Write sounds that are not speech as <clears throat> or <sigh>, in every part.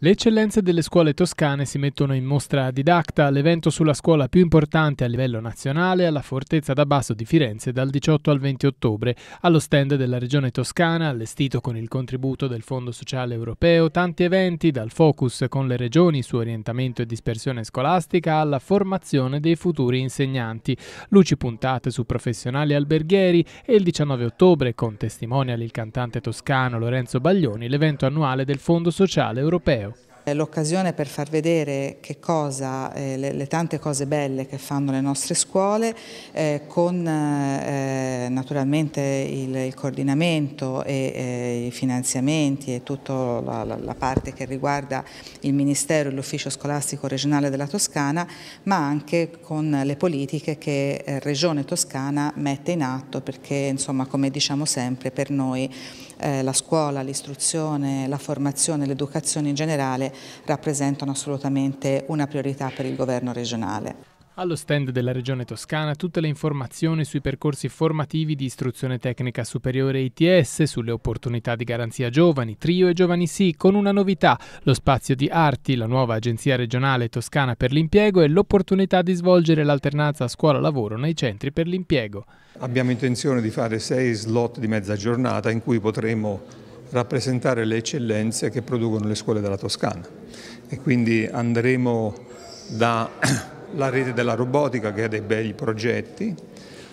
Le eccellenze delle scuole toscane si mettono in mostra didacta, l'evento sulla scuola più importante a livello nazionale alla Fortezza da Basso di Firenze dal 18 al 20 ottobre, allo stand della Regione Toscana, allestito con il contributo del Fondo Sociale Europeo, tanti eventi dal focus con le regioni su orientamento e dispersione scolastica alla formazione dei futuri insegnanti, luci puntate su professionali alberghieri e il 19 ottobre con testimonial il cantante toscano Lorenzo Baglioni l'evento annuale del Fondo Sociale Europeo l'occasione per far vedere che cosa, eh, le, le, tante cose belle che fanno le nostre scuole eh, con eh, eh naturalmente il, il, coordinamento e eh, i finanziamenti e tutta la, la, la, parte che riguarda il Ministero e l'Ufficio Scolastico Regionale della Toscana ma anche con le politiche che eh, Regione Toscana mette in atto perché insomma come diciamo sempre per noi la scuola, l'istruzione, la formazione, l'educazione in generale rappresentano assolutamente una priorità per il governo regionale. Allo stand della Regione Toscana tutte le informazioni sui percorsi formativi di istruzione tecnica superiore ITS, sulle opportunità di garanzia giovani, Trio e Giovani Sì, con una novità, lo spazio di Arti, la nuova agenzia regionale toscana per l'impiego e l'opportunità di svolgere l'alternanza scuola-lavoro nei centri per l'impiego. Abbiamo intenzione di fare sei slot di mezza giornata in cui potremo rappresentare le eccellenze che producono le scuole della Toscana e quindi andremo dalla <clears throat> rete della robotica che ha dei bei progetti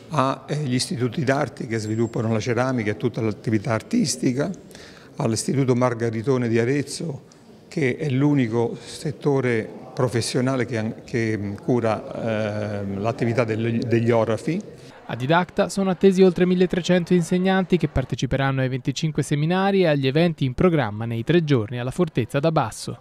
agli eh, istituti d'arti che sviluppano la ceramica e tutta l'attività artistica, all'istituto Margaritone di Arezzo che è l'unico settore professionale che, che cura eh, l'attività degli, degli orafi a Didacta sono attesi oltre 1300 insegnanti che parteciperanno ai 25 seminari e agli eventi in programma nei tre giorni alla Fortezza da Basso.